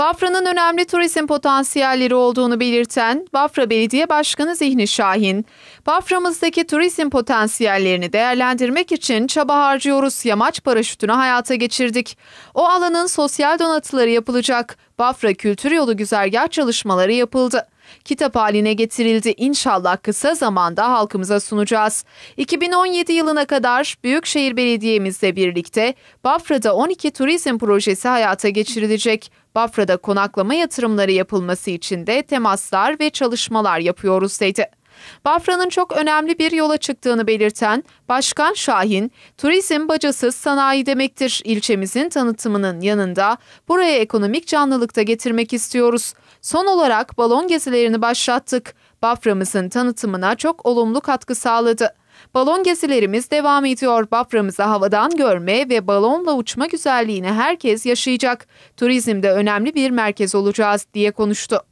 Bafra'nın önemli turizm potansiyelleri olduğunu belirten Bafra Belediye Başkanı Zihni Şahin, Bafra'mızdaki turizm potansiyellerini değerlendirmek için çaba harcıyoruz yamaç paraşütünü hayata geçirdik. O alanın sosyal donatıları yapılacak. Bafra Kültür Yolu güzergah çalışmaları yapıldı kitap haline getirildi. İnşallah kısa zamanda halkımıza sunacağız. 2017 yılına kadar Büyükşehir Belediye'mizle birlikte Bafra'da 12 turizm projesi hayata geçirilecek. Bafra'da konaklama yatırımları yapılması için de temaslar ve çalışmalar yapıyoruz dedi. Bafra'nın çok önemli bir yola çıktığını belirten Başkan Şahin, turizm bacasız sanayi demektir. İlçemizin tanıtımının yanında buraya ekonomik canlılık da getirmek istiyoruz. Son olarak balon gezilerini başlattık. Bafra'mızın tanıtımına çok olumlu katkı sağladı. Balon gezilerimiz devam ediyor. Bafra'mızı havadan görme ve balonla uçma güzelliğini herkes yaşayacak. Turizmde önemli bir merkez olacağız diye konuştu.